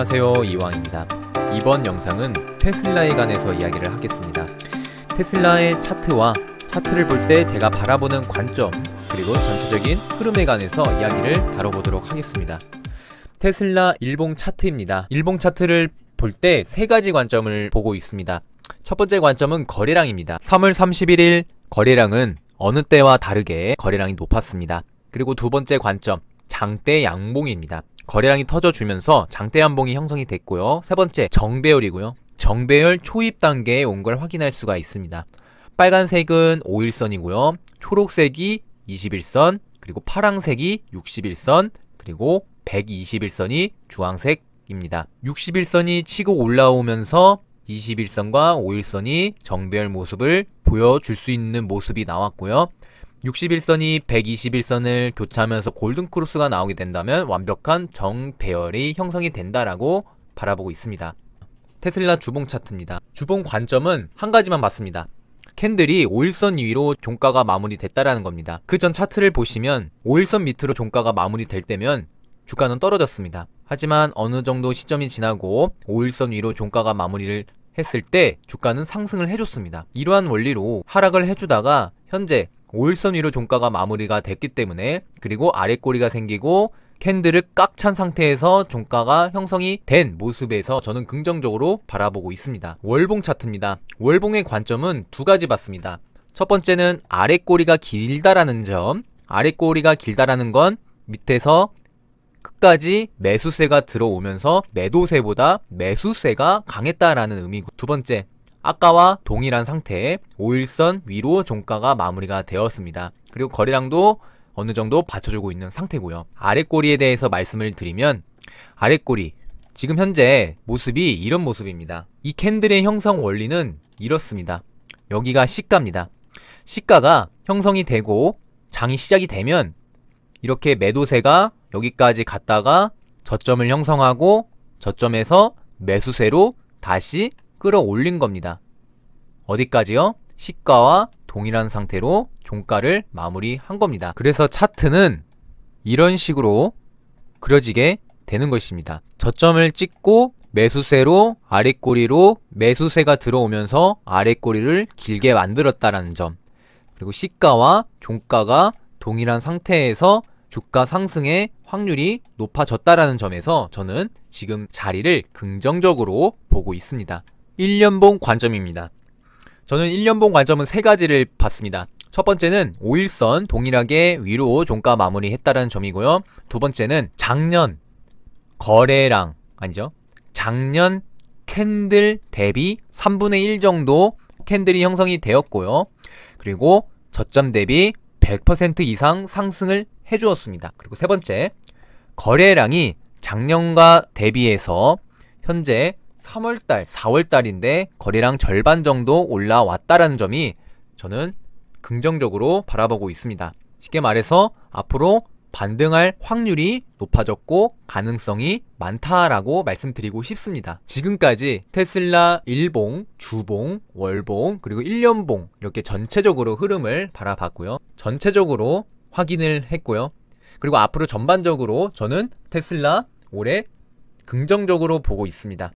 안녕하세요 이왕입니다. 이번 영상은 테슬라에 관해서 이야기를 하겠습니다. 테슬라의 차트와 차트를 볼 때 제가 바라보는 관점 그리고 전체적인 흐름에 관해서 이야기를 다뤄보도록 하겠습니다. 테슬라 일봉 차트입니다. 일봉 차트를 볼 때 세 가지 관점을 보고 있습니다. 첫 번째 관점은 거래량입니다. 3월 31일 거래량은 어느 때와 다르게 거래량이 높았습니다. 그리고 두 번째 관점 장대 양봉입니다. 거래량이 터져주면서 장대 한봉이 형성이 됐고요. 세 번째 정배열이고요. 정배열 초입 단계에 온 걸 확인할 수가 있습니다. 빨간색은 5일선이고요. 초록색이 21선, 그리고 파랑색이 61선, 그리고 121선이 주황색입니다. 61선이 치고 올라오면서 21선과 5일선이 정배열 모습을 보여줄 수 있는 모습이 나왔고요. 61선이 121선을 교차하면서 골든크로스가 나오게 된다면 완벽한 정배열이 형성이 된다라고 바라보고 있습니다. 테슬라 주봉 차트입니다. 주봉 관점은 한 가지만 봤습니다. 캔들이 5일선 위로 종가가 마무리됐다라는 겁니다. 그 전 차트를 보시면 5일선 밑으로 종가가 마무리될 때면 주가는 떨어졌습니다. 하지만 어느 정도 시점이 지나고 5일선 위로 종가가 마무리를 했을 때 주가는 상승을 해줬습니다. 이러한 원리로 하락을 해주다가 현재 5일선 위로 종가가 마무리가 됐기 때문에 그리고 아래 꼬리가 생기고 캔들을 꽉찬 상태에서 종가가 형성이 된 모습에서 저는 긍정적으로 바라보고 있습니다. 월봉 차트입니다. 월봉의 관점은 두 가지 봤습니다. 첫 번째는 아래 꼬리가 길다라는 점 아래 꼬리가 길다라는 건 밑에서 끝까지 매수세가 들어오면서 매도세보다 매수세가 강했다라는 의미고 두 번째 아까와 동일한 상태에 5일선 위로 종가가 마무리가 되었습니다. 그리고 거래량도 어느 정도 받쳐주고 있는 상태고요. 아래 꼬리에 대해서 말씀을 드리면 아래 꼬리 지금 현재 모습이 이런 모습입니다. 이 캔들의 형성 원리는 이렇습니다. 여기가 시가입니다. 시가가 형성이 되고 장이 시작이 되면 이렇게 매도세가 여기까지 갔다가 저점을 형성하고 저점에서 매수세로 다시 끌어올린 겁니다. 어디까지요? 시가와 동일한 상태로 종가를 마무리한 겁니다. 그래서 차트는 이런 식으로 그려지게 되는 것입니다. 저점을 찍고 매수세로 아래꼬리로 매수세가 들어오면서 아래꼬리를 길게 만들었다라는 점 그리고 시가와 종가가 동일한 상태에서 주가 상승에 확률이 높아졌다라는 점에서 저는 지금 자리를 긍정적으로 보고 있습니다. 1년봉 관점입니다. 저는 1년봉 관점은 세 가지를 봤습니다. 첫 번째는 5일선 동일하게 위로 종가 마무리했다라는 점이고요. 두 번째는 작년 거래량 아니죠. 작년 캔들 대비 3분의 1 정도 캔들이 형성이 되었고요. 그리고 저점 대비 100% 이상 상승을 해주었습니다. 그리고 세 번째, 거래량이 작년과 대비해서 현재 3월달, 4월달인데 거래량 절반 정도 올라왔다라는 점이 저는 긍정적으로 바라보고 있습니다. 쉽게 말해서 앞으로 반등할 확률이 높아졌고 가능성이 많다라고 말씀드리고 싶습니다. 지금까지 테슬라 일봉, 주봉, 월봉, 그리고 1년봉 이렇게 전체적으로 흐름을 바라봤고요. 전체적으로 확인을 했고요. 그리고 앞으로 전반적으로 저는 테슬라 올해 긍정적으로 보고 있습니다.